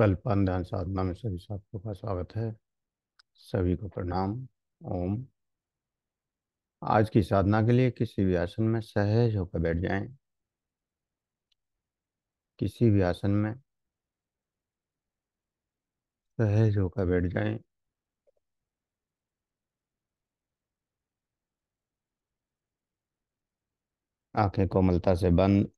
पान ध्यान साधना में सभी साथियों का स्वागत है सभी को प्रणाम ओम आज की साधना के लिए किसी भी आसन में सहज होकर बैठ जाएं किसी भी आसन में सहज होकर बैठ जाएं आंखें कोमलता से बंद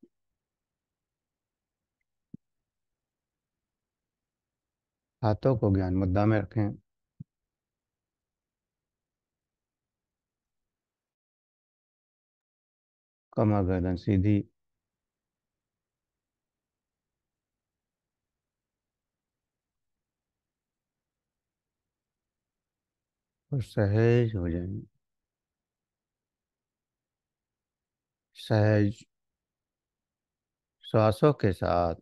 हाथों को ज्ञान मुद्दा में रखें कमर गर्दन सीधी और सहज हो जाए सहज श्वासों के साथ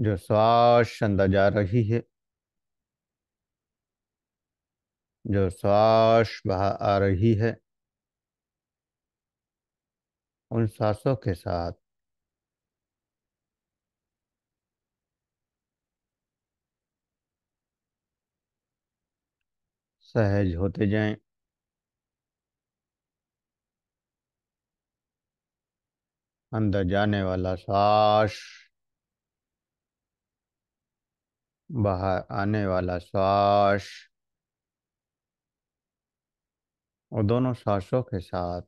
जो श्वास अंदर जा रही है जो श्वास बाहर आ रही है उन सांसों के साथ सहज होते जाएं अंदर जाने वाला श्वास बाहर आने वाला श्वास और दोनों श्वासों के साथ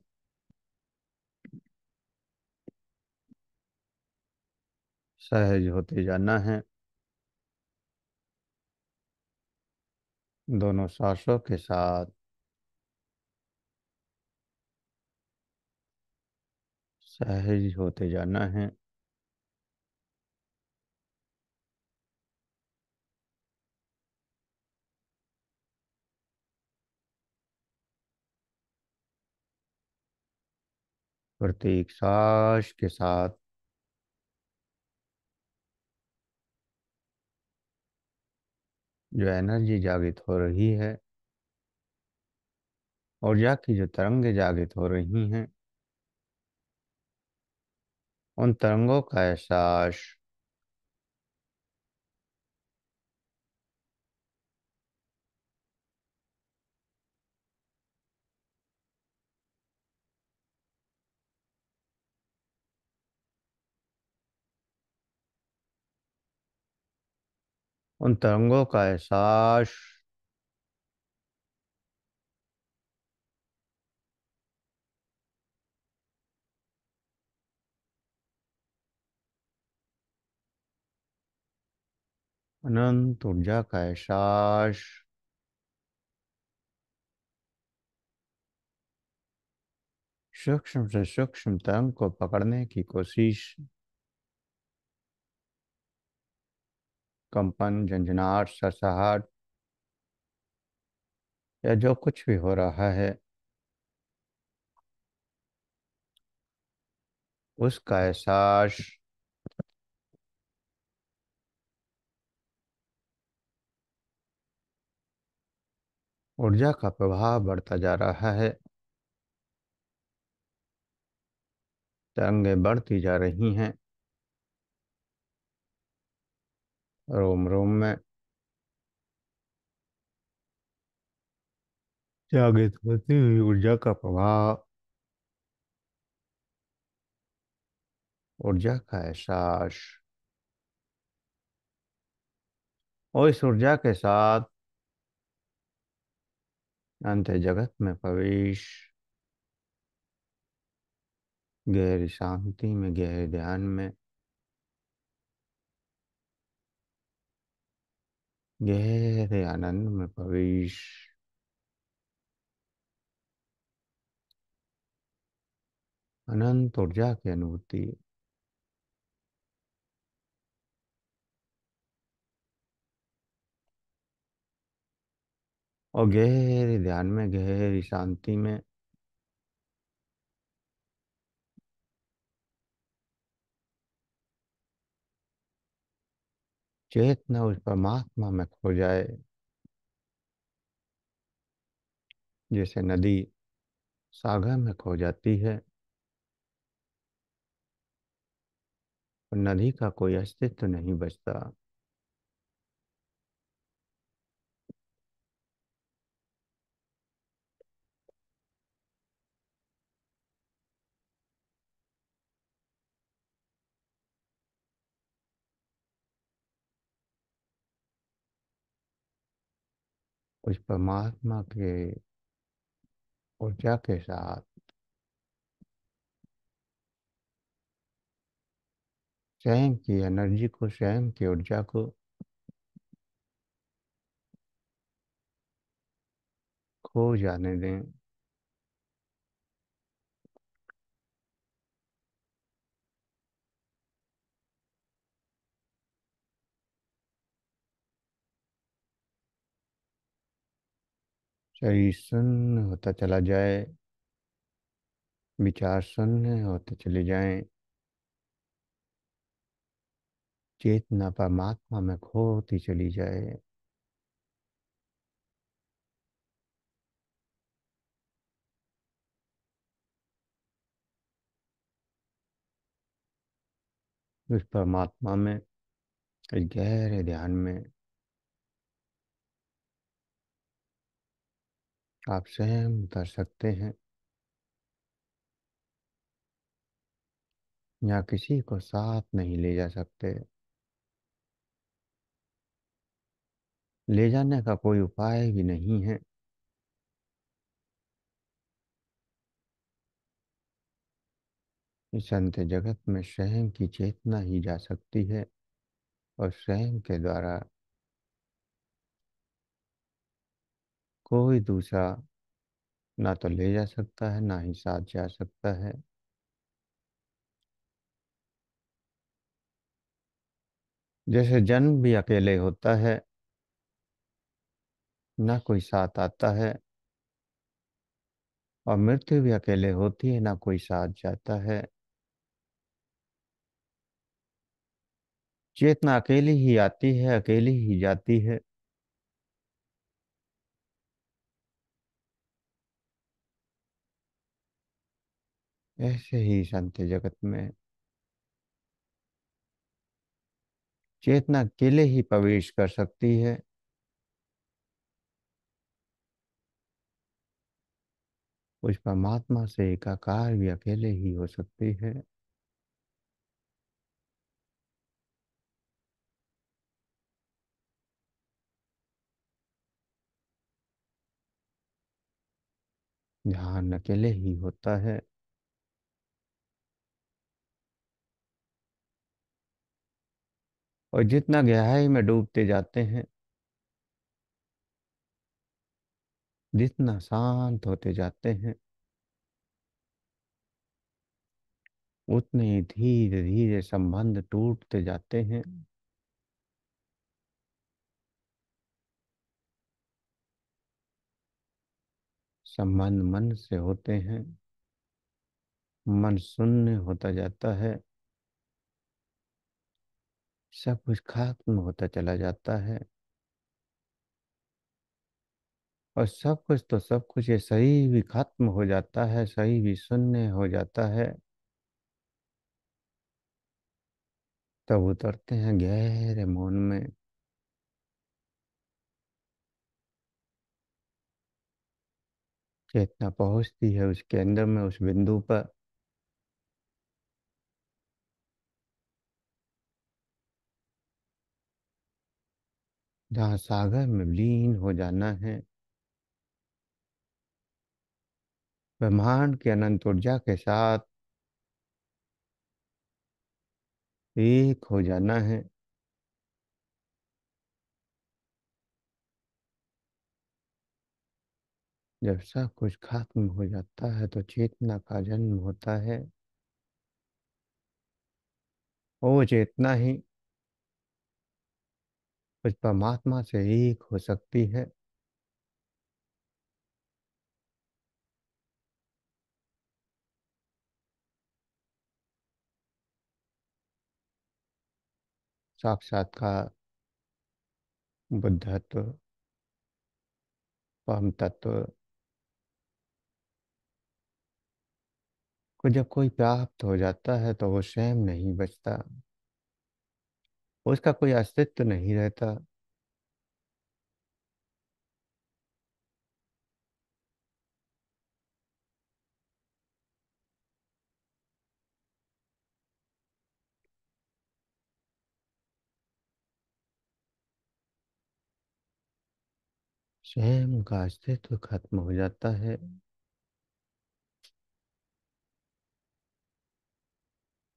सहज होते जाना है दोनों श्वासों के साथ सहज होते जाना है प्रत्येक सांस के साथ जो एनर्जी जागृत हो रही है ऊर्जा की जो तरंगे जागृत हो रही हैं उन तरंगों का एहसास उन तरंगों का एहसास अनंत ऊर्जा का एहसास सूक्ष्म से सूक्ष्म तरंग को पकड़ने की कोशिश कंपन झंझनाट सरसाहट या जो कुछ भी हो रहा है उसका एहसास ऊर्जा का प्रभाव बढ़ता जा रहा है तरंगें बढ़ती जा रही हैं रोम रोम में जागृत होती हुई ऊर्जा का प्रभाव ऊर्जा का एहसास और इस ऊर्जा के साथ अंत जगत में प्रवेश गहरी शांति में गहरे ध्यान में गहरे आनंद में प्रवेश अनंत ऊर्जा की अनुभूति और गहरे ध्यान में गहरी शांति में चेतना उस परमात्मा में खो जाए जैसे नदी सागर में खो जाती है नदी का कोई अस्तित्व नहीं बचता उस परमात्मा के ऊर्जा के साथ स्वयं की एनर्जी को स्वयं की ऊर्जा को खो जाने दें शरीर सन्न होता चला जाए विचार सन्न होते चले जाए चेतना परमात्मा में खोती चली जाए उस परमात्मा में गहरे ध्यान में आप स्वयं उतर सकते हैं या किसी को साथ नहीं ले जा सकते ले जाने का कोई उपाय भी नहीं है इस अंत जगत में स्वयं की चेतना ही जा सकती है और स्वयं के द्वारा कोई दूसरा ना तो ले जा सकता है ना ही साथ जा सकता है जैसे जन्म भी अकेले होता है ना कोई साथ आता है और मृत्यु भी अकेले होती है ना कोई साथ जाता है चेतना अकेली ही आती है अकेली ही जाती है ऐसे ही शांति जगत में चेतना अकेले ही प्रवेश कर सकती है उस परमात्मा से एकाकार भी अकेले ही हो सकती है ध्यान अकेले ही होता है और जितना गहराई में डूबते जाते हैं जितना शांत होते जाते हैं उतने ही धीरे धीरे संबंध टूटते जाते हैं हम्म। संबंध मन से होते हैं हम्म। मन शून्य होता जाता है सब कुछ खत्म होता चला जाता है और सब कुछ तो सब कुछ ये सही भी खत्म हो जाता है सही भी शून्य हो जाता है तब उतरते हैं गहरे मौन में चेतना पहुंचती है उसके अंदर में उस बिंदु पर जहाँ सागर में लीन हो जाना है ब्रह्मांड के अनंत ऊर्जा के साथ एक हो जाना है जब सब कुछ खत्म हो जाता है तो चेतना का जन्म होता है वो चेतना ही उस परमात्मा से एक हो सकती है साक्षात्कार बुद्धत्व परम तत्व को जब कोई प्राप्त हो जाता है तो वो स्वयं नहीं बचता उसका कोई अस्तित्व नहीं रहता स्वयं का अस्तित्व खत्म हो जाता है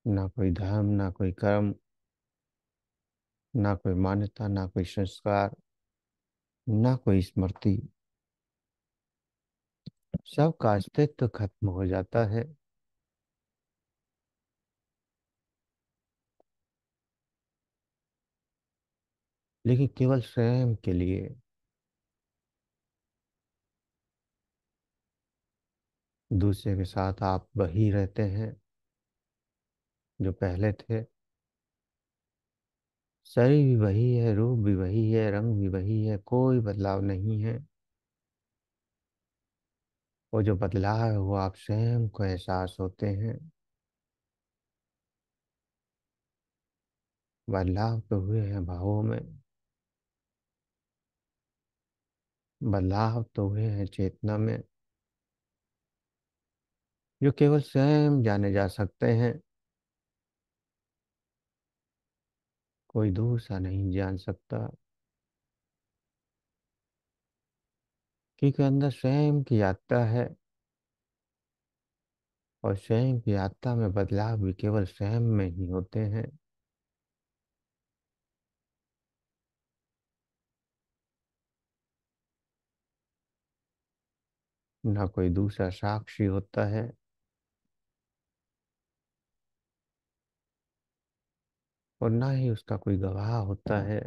ना कोई धर्म ना कोई कर्म ना कोई मान्यता ना कोई संस्कार ना कोई स्मृति सब का अस्तित्व तो खत्म हो जाता है लेकिन केवल स्वयं के लिए दूसरे के साथ आप वही रहते हैं जो पहले थे शरीर भी वही है रूप भी वही है रंग भी वही है कोई बदलाव नहीं है वो जो बदलाव है वो आप स्वयं को एहसास होते हैं बदलाव तो हुए हैं भावों में बदलाव तो हुए हैं चेतना में जो केवल स्वयं जाने जा सकते हैं कोई दूसरा नहीं जान सकता क्योंकि अंदर स्वयं की यात्रा है और स्वयं की यात्रा में बदलाव भी केवल स्वयं में ही होते हैं ना कोई दूसरा साक्षी होता है और ना ही उसका कोई गवाह होता है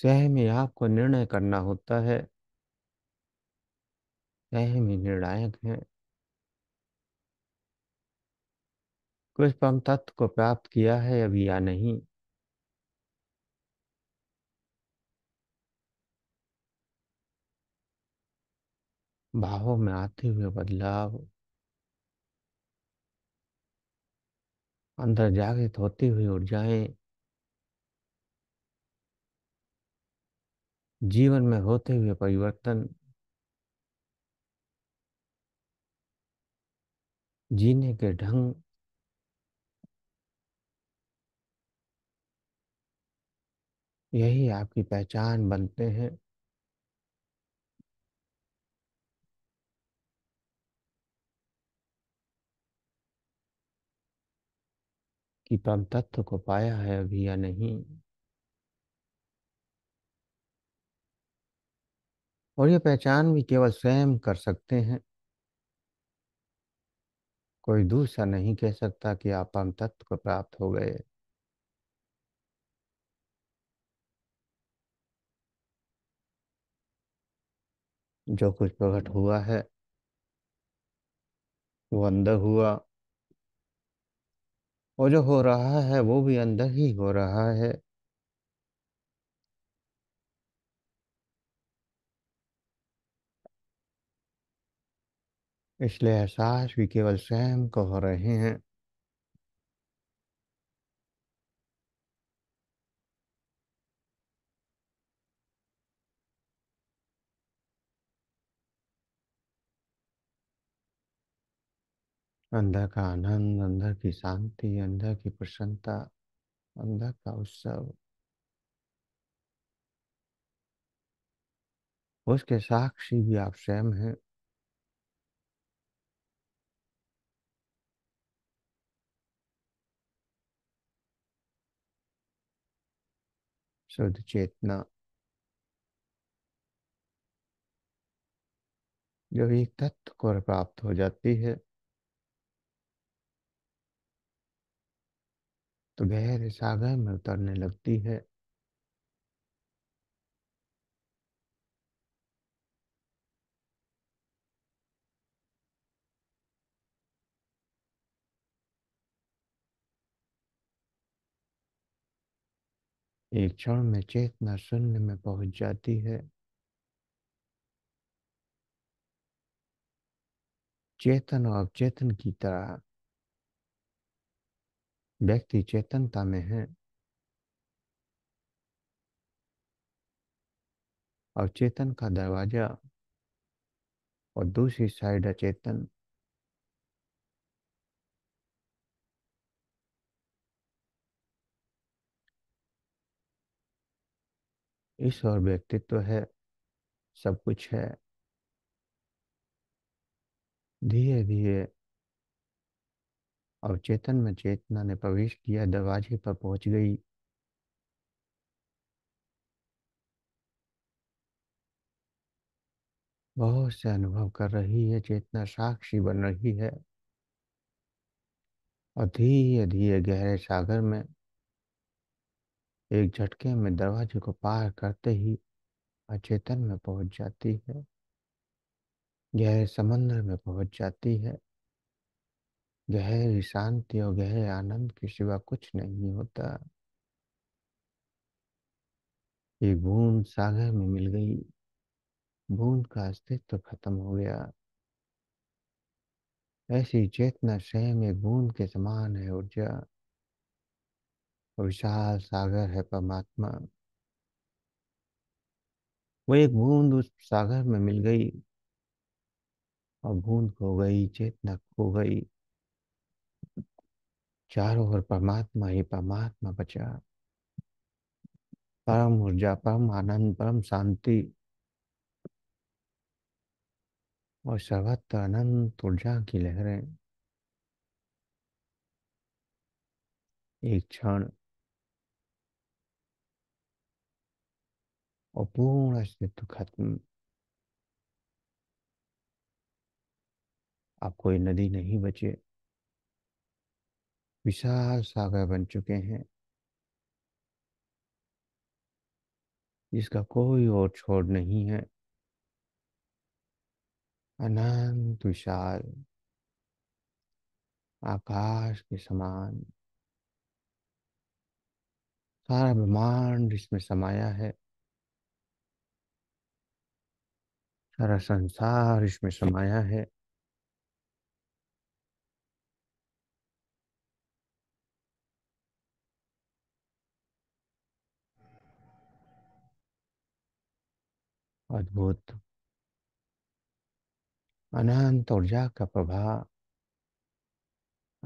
सह में आपको निर्णय करना होता है सह में निर्णायक है कुछ हम तत्व को प्राप्त किया है अभी या नहीं भावों में आते हुए बदलाव अंदर जागृत होती हुई ऊर्जाएं जीवन में होते हुए परिवर्तन जीने के ढंग यही आपकी पहचान बनते हैं कि परम तत्व को पाया है अभी या नहीं और यह पहचान भी केवल स्वयं कर सकते हैं कोई दूसरा नहीं कह सकता कि आप परम तत्व को प्राप्त हो गए जो कुछ प्रकट हुआ है वो अंदर हुआ और जो हो रहा है वो भी अंदर ही हो रहा है इसलिए एहसास भी केवल स्वयं को हो रहे हैं अंदर का आनंद अंदर की शांति अंदर की प्रसन्नता अंदर का उत्सव उसके साक्षी भी आप स्वयं हैं शुद्ध चेतना जब एक तत्व को प्राप्त हो जाती है तो गहरे सागर में उतरने लगती है एक क्षण में चेतना शून्य में पहुंच जाती है चेतन और अवचेतन की तरह व्यक्ति चेतनता में है और चेतन का दरवाजा और दूसरी साइड अचेतन इस और व्यक्तित्व है सब कुछ है धीरे धीरे और चेतन में चेतना ने प्रवेश किया दरवाजे पर पहुंच गई बहुत से अनुभव कर रही है चेतना साक्षी बन रही है और धीरे धीरे गहरे सागर में एक झटके में दरवाजे को पार करते ही अचेतन में पहुंच जाती है गहरे समंदर में पहुंच जाती है गहरी शांति और गहरे आनंद के सिवा कुछ नहीं होता ये बूंद सागर में मिल गई बूंद का अस्तित्व खत्म हो गया ऐसी चेतना स्वयं एक बूंद के समान है ऊर्जा विशाल सागर है परमात्मा वो एक बूंद उस सागर में मिल गई और बूंद खो गई चेतना खो गई चारों ओर परमात्मा ही परमात्मा बचा हाँ। परम ऊर्जा परम आनंद परम शांति और सर्वत्र अनंत ऊर्जा की लहरें एक क्षण और पूर्ण अस्तित्व खत्म आप कोई नदी नहीं बचे विशाल सागर बन चुके हैं जिसका कोई और छोड़ नहीं है अनंत विशाल आकाश के समान सारा ब्रह्मांड इसमें समाया है सारा संसार इसमें समाया है अद्भुत अनंत ऊर्जा का प्रभाव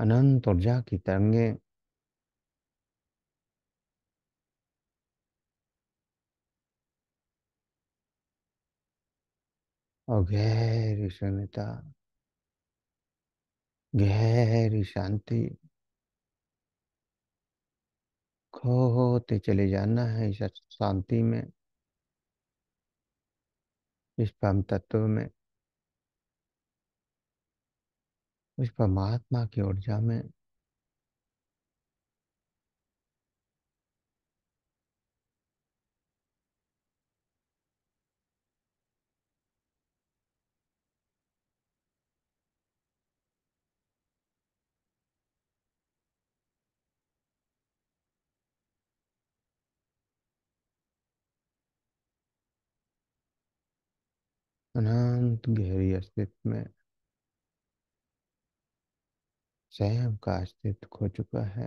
अनंत ऊर्जा की तरंगे और गहरी शून्यता गहरी शांति खोते चले जाना है इस शांति में इस परम तत्व में उस परमात्मा की ऊर्जा में अनंत गहरी अस्तित्व में स्वयं का अस्तित्व खो चुका है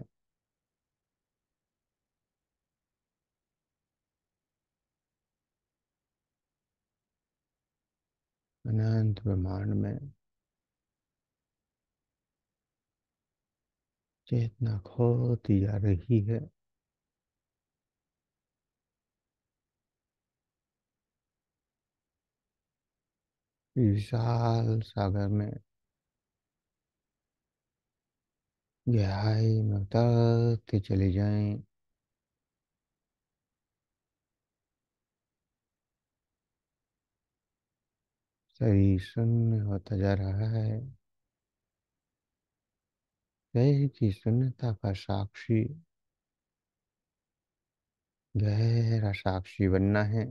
अनंत ब्रह्मांड में चेतना खोती जा रही है विशाल सागर में गहराई में उतरते चले जाएं शरीर शून्य होता जा रहा है शरीर की शून्यता का साक्षी गहरा साक्षी बनना है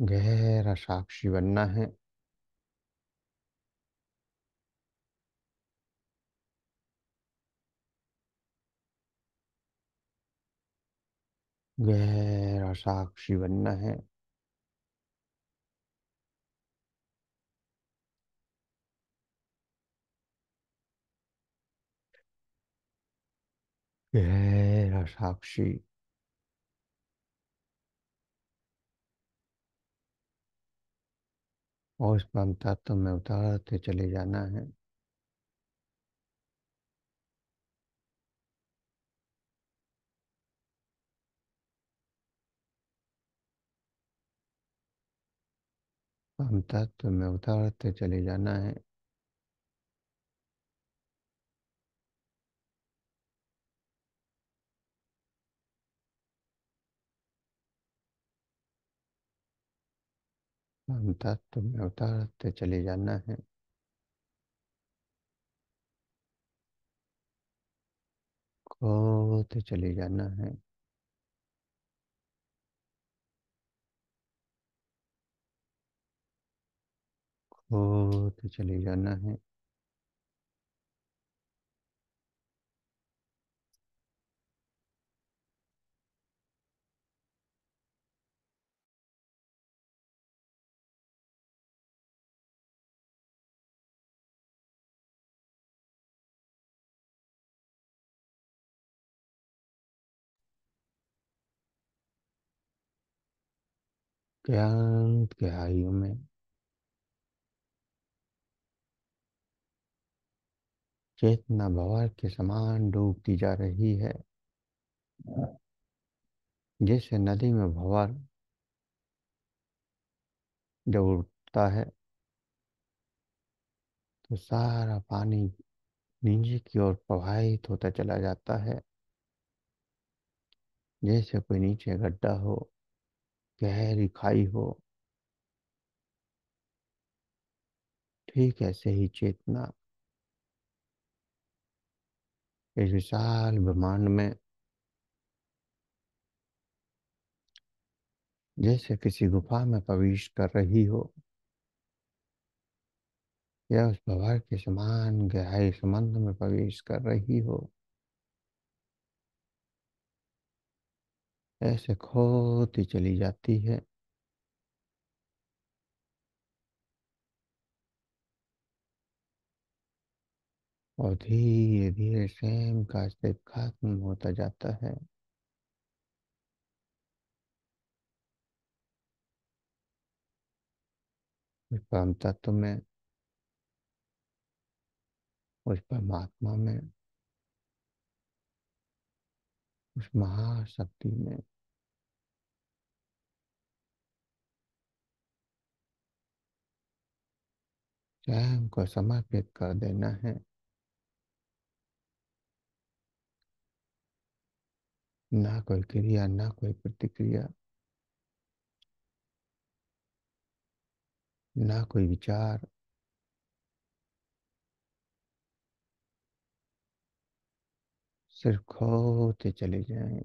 गहरा साक्षी बनना है गहरा साक्षी बनना है गहरा साक्षी और उस परम तत्व तो में उतारते चले जाना है परम तत्व तो में उतारते चले जाना है तत्व में उतारते चले जाना है खोते चले जाना है खोते चले जाना है क्यांत गहराइयों में चेतना भवर के समान डूबती जा रही है जैसे नदी में भंवर जब उठता है तो सारा पानी नीचे की ओर प्रवाहित होता चला जाता है जैसे कोई नीचे गड्ढा हो गहरी खाई हो ठीक ऐसे ही चेतना इस विशाल ब्रह्मांड में जैसे किसी गुफा में प्रवेश कर रही हो या उस भवर के समान गहरे संबंध में प्रवेश कर रही हो ऐसे खोती चली जाती है और धीरे धीरे सेम का स्टेप खत्म होता जाता है उस परम तत्व में उस परमात्मा में उस महाशक्ति में स्वयं को समर्पित कर देना है ना कोई क्रिया ना कोई प्रतिक्रिया ना कोई विचार सिर्फ खोते चले जाएं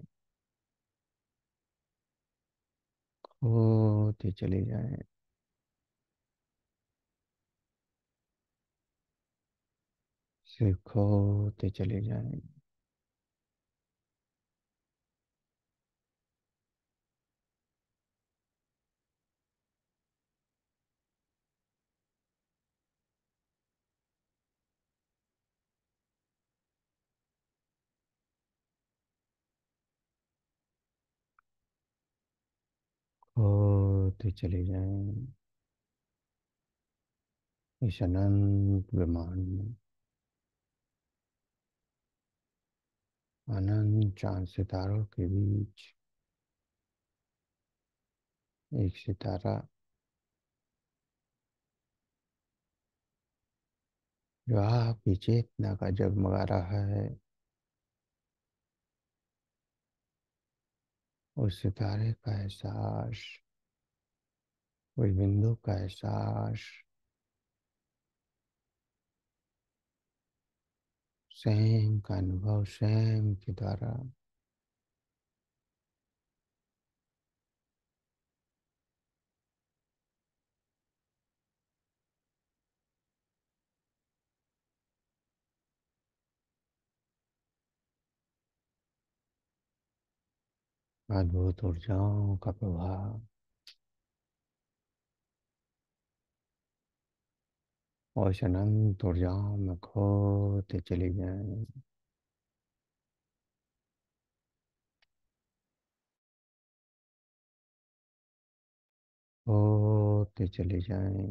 खोते चले जाएं सिर्फ खोते चले जाएं चले जाए इस अनंत विमान में अनंत चांद सितारों के बीच एक सितारा जो आपकी चेतना का जगमगा रहा है उस सितारे का एहसास कोई बिंदु का एहसास स्वयं का अनुभव स्वयं के द्वारा अद्भुत ऊर्जाओं का प्रभाव और अनंत ऊर्जा में खोते चले जाए खोते चले जाए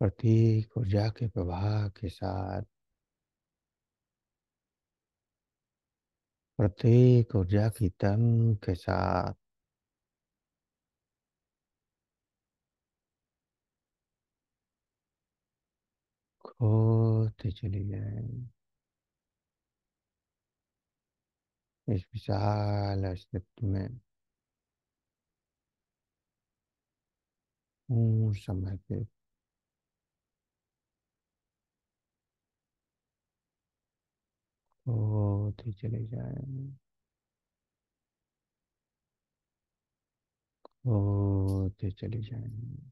प्रतीक ऊर्जा के प्रभाव के साथ प्रत्येक ऊर्जा की तंग के साथ होते चले जाए इस विशाल अस्तित्व में समर्पित होते चले जाए होते चले जाए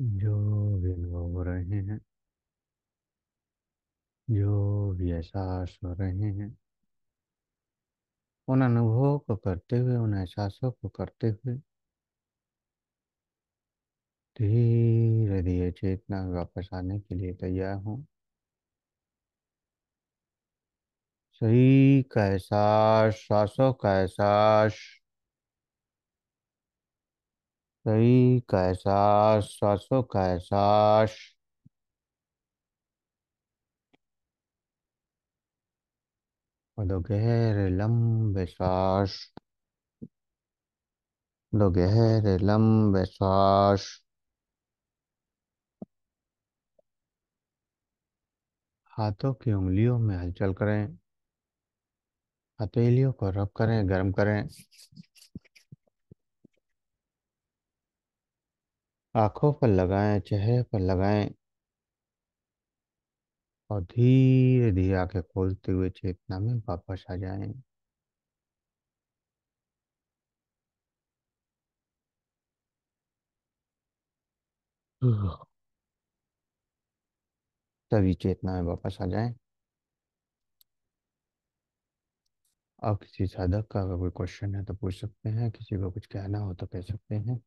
जो भी हो रहे हैं जो भी एहसास हो रहे हैं उन अनुभवों को करते हुए उन एहसासों को करते हुए धीरे धीरे चेतना वापस आने के लिए तैयार हूँ सही का एहसास सासों का एहसास शरीर का एहसास श्वासों का एहसास दो गहरे लंबे सांस दो गहरे लंबे सांस हाथों की उंगलियों में हलचल करें हथेलियों को रब करें गर्म करें आंखों पर लगाएं, चेहरे पर लगाएं और धीरे-धीरे आँखें खोलते हुए चेतना में वापस आ जाएं। तभी चेतना में वापस आ जाएं। और किसी साधक का अगर कोई क्वेश्चन है तो पूछ सकते हैं, किसी को कुछ कहना हो तो कह सकते हैं।